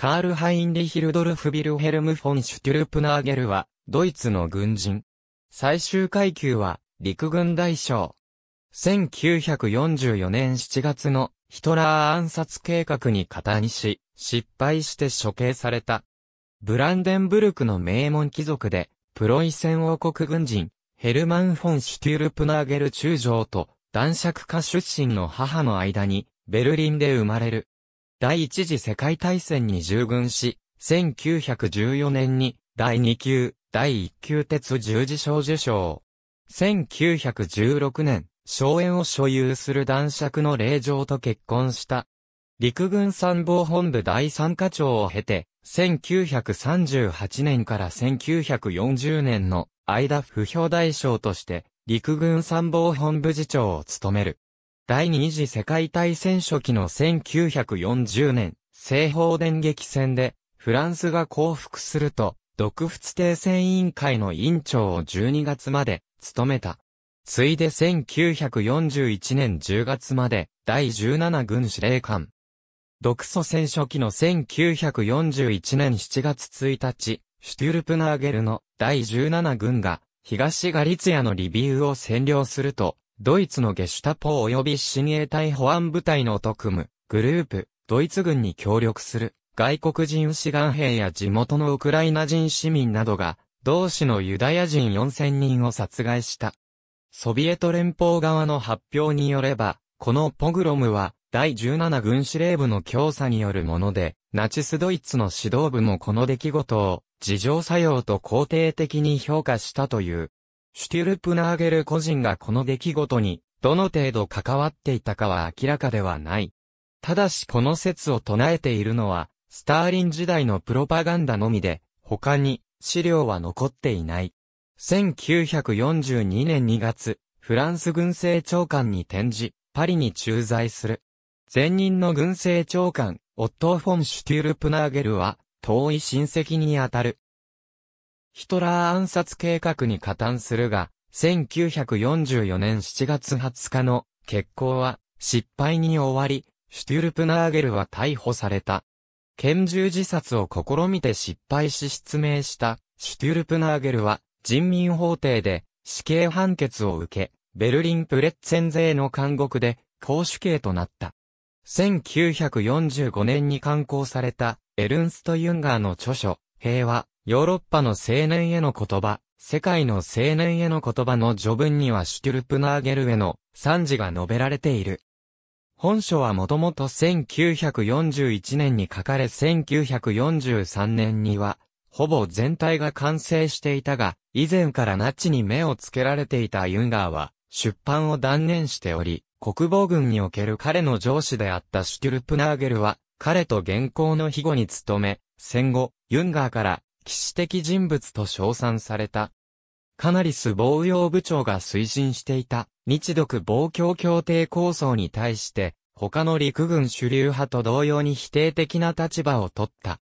カール・ハインリヒルドルフ・ビルヘルム・フォン・シュトゥルプナーゲルは、ドイツの軍人。最終階級は、陸軍大将。1944年7月のヒトラー暗殺計画に加担し、失敗して処刑された。ブランデンブルクの名門貴族で、プロイセン王国軍人、ヘルマン・フォン・シュテュルプナーゲル中将と、男爵家出身の母の間に、ベルリンで生まれる。第一次世界大戦に従軍し、1914年に第二級、第一級鉄十字章受章。1916年、荘園を所有する男爵の霊場と結婚した。陸軍参謀本部第三課長を経て、1938年から1940年の間不評大将として、陸軍参謀本部次長を務める。第二次世界大戦初期の1940年、西方電撃戦で、フランスが降伏すると、独仏停戦委員会の委員長を12月まで、務めた。ついで1941年10月まで、第17軍司令官。独ソ戦初期の1941年7月1日、シュトゥルプナーゲルの第17軍が、東ガリツヤのリビウを占領すると、ドイツのゲシュタポ及び親衛隊保安部隊の特務、グループ、ドイツ軍に協力する、外国人志願兵や地元のウクライナ人市民などが、同志のユダヤ人4000人を殺害した。ソビエト連邦側の発表によれば、このポグロムは、第17軍司令部の強さによるもので、ナチスドイツの指導部もこの出来事を、事情作用と肯定的に評価したという。シュティルプナーゲル個人がこの出来事に、どの程度関わっていたかは明らかではない。ただしこの説を唱えているのは、スターリン時代のプロパガンダのみで、他に資料は残っていない。1942年2月、フランス軍政長官に転じ、パリに駐在する。前任の軍政長官、オットー・フォン・シュティル・プナーゲルは、遠い親戚にあたるヒトラー暗殺計画に加担するが、1944年7月20日の決行は失敗に終わり、シュテュルプナーゲルは逮捕された。拳銃自殺を試みて失敗し失明したシュテュルプナーゲルは人民法廷で死刑判決を受け、ベルリンプレッツェン税の監獄で公主刑となった。1945年に刊行されたエルンスト・ユンガーの著書、平和、ヨーロッパの青年への言葉、世界の青年への言葉の序文にはシュテゥルプナーゲルへの賛辞が述べられている。本書はもともと1941年に書かれ1943年には、ほぼ全体が完成していたが、以前からナチに目をつけられていたユンガーは、出版を断念しており、国防軍における彼の上司であったシュテゥルプナーゲルは、彼と現行の庇護に努め、戦後、ユンガーから騎士的人物と称賛された。カナリス防用部長が推進していた日独防共協定構想に対して、他の陸軍主流派と同様に否定的な立場を取った。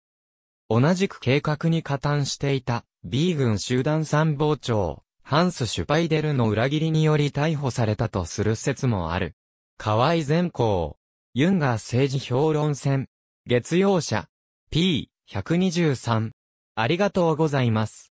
同じく計画に加担していた B 軍集団参謀長、ハンス・シュパイデルの裏切りにより逮捕されたとする説もある。河合前行ユンガー政治評論戦、月曜社、P123 ありがとうございます。